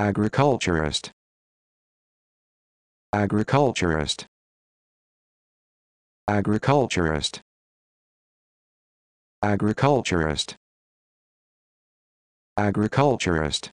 agriculturist agriculturist agriculturist agriculturist agriculturist